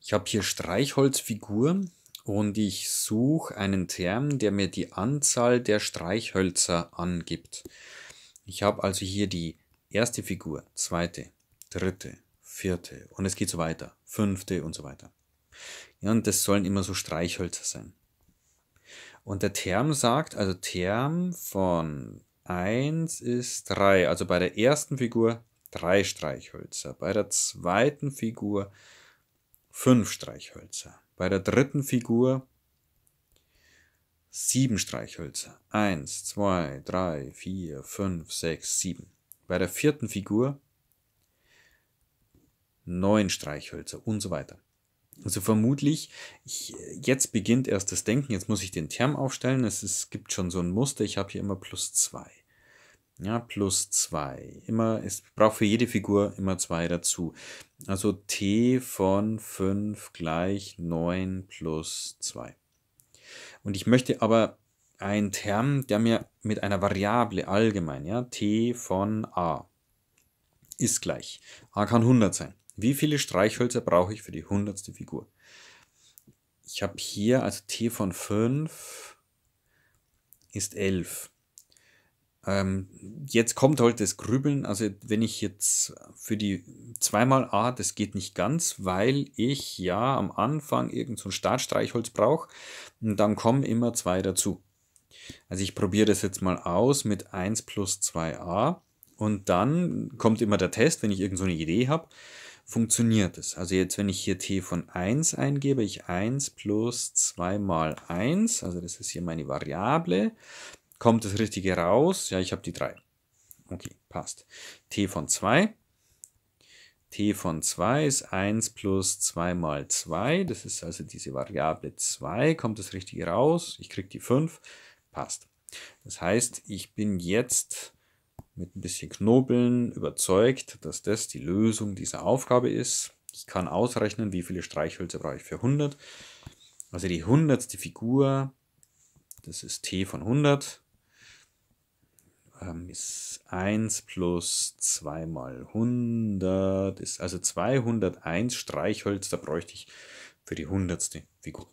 Ich habe hier Streichholzfigur und ich suche einen Term, der mir die Anzahl der Streichhölzer angibt. Ich habe also hier die erste Figur, zweite, dritte, vierte und es geht so weiter, fünfte und so weiter. Ja, und das sollen immer so Streichhölzer sein. Und der Term sagt, also Term von 1 ist 3, also bei der ersten Figur 3 Streichhölzer, bei der zweiten Figur 3 fünf Streichhölzer. Bei der dritten Figur sieben Streichhölzer. Eins, zwei, drei, vier, fünf, sechs, sieben. Bei der vierten Figur neun Streichhölzer und so weiter. Also vermutlich, ich, jetzt beginnt erst das Denken, jetzt muss ich den Term aufstellen, es, ist, es gibt schon so ein Muster, ich habe hier immer plus zwei. Ja, plus zwei. Immer, es braucht für jede Figur immer zwei dazu. Also t von fünf gleich neun plus zwei. Und ich möchte aber einen Term, der mir mit einer Variable allgemein, ja, t von a ist gleich. a kann 100 sein. Wie viele Streichhölzer brauche ich für die hundertste Figur? Ich habe hier also t von 5 ist 11. Ähm, jetzt kommt halt das Grübeln. Also wenn ich jetzt für die zweimal A, das geht nicht ganz, weil ich ja am Anfang irgendein so Startstreichholz brauche und dann kommen immer zwei dazu. Also ich probiere das jetzt mal aus mit 1 plus 2a und dann kommt immer der Test, wenn ich irgendeine so eine Idee habe, funktioniert es. Also jetzt, wenn ich hier t von 1 eingebe, ich 1 plus 2 mal 1, also das ist hier meine Variable, kommt das Richtige raus. Ja, ich habe die 3. Okay, passt. t von 2. t von 2 ist 1 plus 2 mal 2. Das ist also diese Variable 2. Kommt das Richtige raus. Ich kriege die 5. Passt. Das heißt, ich bin jetzt mit ein bisschen Knobeln überzeugt, dass das die Lösung dieser Aufgabe ist. Ich kann ausrechnen, wie viele Streichhölzer brauche ich für 100. Also die hundertste Figur, das ist t von 100 ähm, ist 1 plus 2 mal 100, ist also 201 Streichhölzer bräuchte ich für die hundertste Figur.